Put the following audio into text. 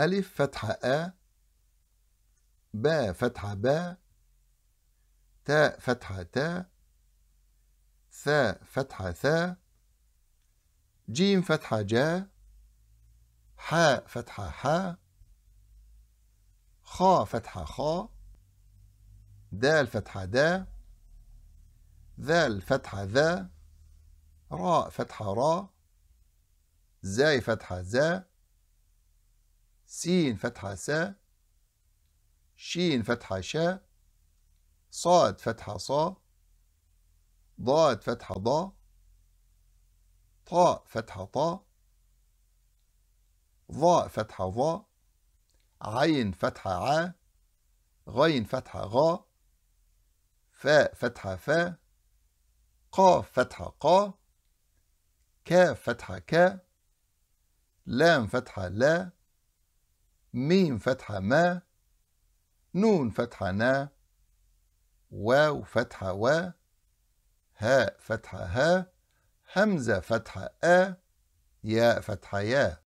ألف فتحة أ با فتحة با تاء فتحة تاء ثاء فتحة ثاء جيم فتحة جا حاء فتحة حاء خاء فتحة خاء دال فتحة دا ذال فتحة ذا راء فتحة راء زاي فتحة زا س فتحة س ش فتحة ش صاد فتحة ص ضاد فتحة ض طاء فتحة طا ظاء فتحة ظا عين فتحة ع غين فتحة غا فاء فتحة فا قاف فتحة قا كاف فتحة كا لام فتحة لا ميم فتحة ما نون فتحة نا واو فتحة وا هاء فتحة ها همزة فتحة آ ياء فتحة يا